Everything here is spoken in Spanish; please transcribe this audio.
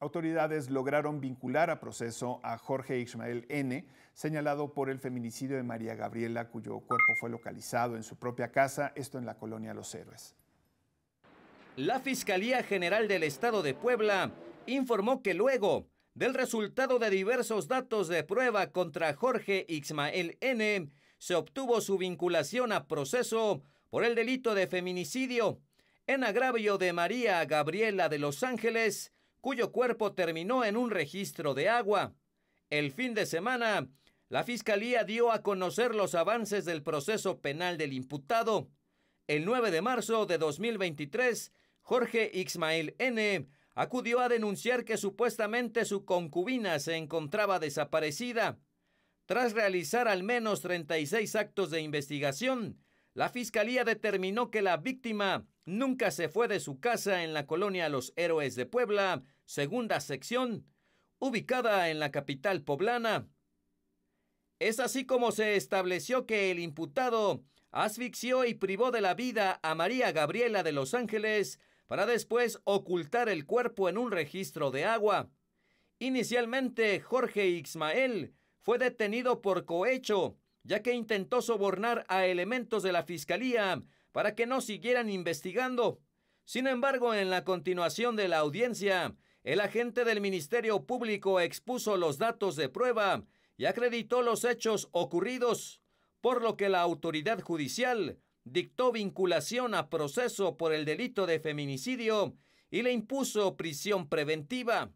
Autoridades lograron vincular a proceso a Jorge Ismael N., señalado por el feminicidio de María Gabriela, cuyo cuerpo fue localizado en su propia casa, esto en la colonia Los Héroes. La Fiscalía General del Estado de Puebla informó que luego del resultado de diversos datos de prueba contra Jorge Ismael N., se obtuvo su vinculación a proceso por el delito de feminicidio en agravio de María Gabriela de Los Ángeles, cuyo cuerpo terminó en un registro de agua. El fin de semana, la Fiscalía dio a conocer los avances del proceso penal del imputado. El 9 de marzo de 2023, Jorge Ismael N. acudió a denunciar que supuestamente su concubina se encontraba desaparecida. Tras realizar al menos 36 actos de investigación, la Fiscalía determinó que la víctima nunca se fue de su casa en la colonia Los Héroes de Puebla, segunda sección, ubicada en la capital poblana. Es así como se estableció que el imputado asfixió y privó de la vida a María Gabriela de Los Ángeles para después ocultar el cuerpo en un registro de agua. Inicialmente, Jorge Ismael fue detenido por cohecho, ya que intentó sobornar a elementos de la Fiscalía para que no siguieran investigando. Sin embargo, en la continuación de la audiencia, el agente del Ministerio Público expuso los datos de prueba y acreditó los hechos ocurridos, por lo que la autoridad judicial dictó vinculación a proceso por el delito de feminicidio y le impuso prisión preventiva.